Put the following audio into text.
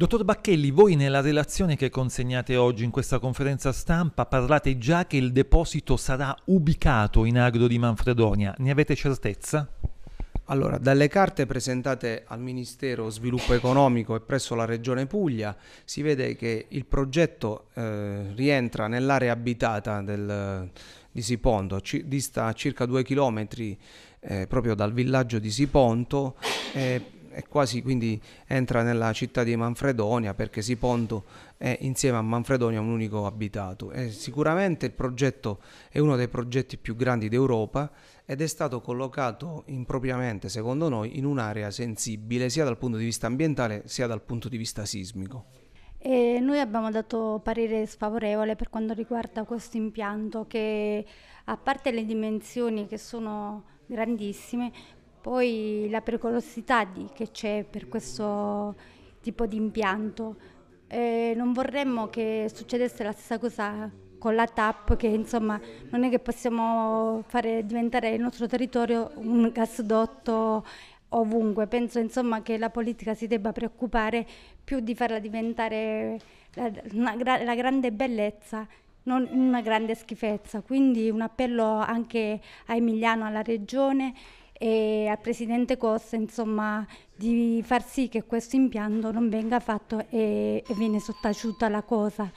Dottor Bacchelli, voi nella relazione che consegnate oggi in questa conferenza stampa parlate già che il deposito sarà ubicato in agro di Manfredonia, ne avete certezza? Allora, dalle carte presentate al Ministero Sviluppo Economico e presso la Regione Puglia si vede che il progetto eh, rientra nell'area abitata del, di Siponto, ci, dista circa due chilometri eh, proprio dal villaggio di Siponto. Eh, è quasi quindi entra nella città di Manfredonia perché Siponto è insieme a Manfredonia un unico abitato. E sicuramente il progetto è uno dei progetti più grandi d'Europa ed è stato collocato impropriamente, secondo noi, in un'area sensibile sia dal punto di vista ambientale sia dal punto di vista sismico. E noi abbiamo dato parere sfavorevole per quanto riguarda questo impianto che a parte le dimensioni che sono grandissime, poi la pericolosità di, che c'è per questo tipo di impianto. Eh, non vorremmo che succedesse la stessa cosa con la TAP, che insomma non è che possiamo fare diventare il nostro territorio un gasdotto ovunque. Penso insomma che la politica si debba preoccupare più di farla diventare la, una, la grande bellezza non una grande schifezza. Quindi un appello anche a Emiliano, alla Regione e al Presidente Costa insomma, di far sì che questo impianto non venga fatto e, e viene sottaciuta la cosa.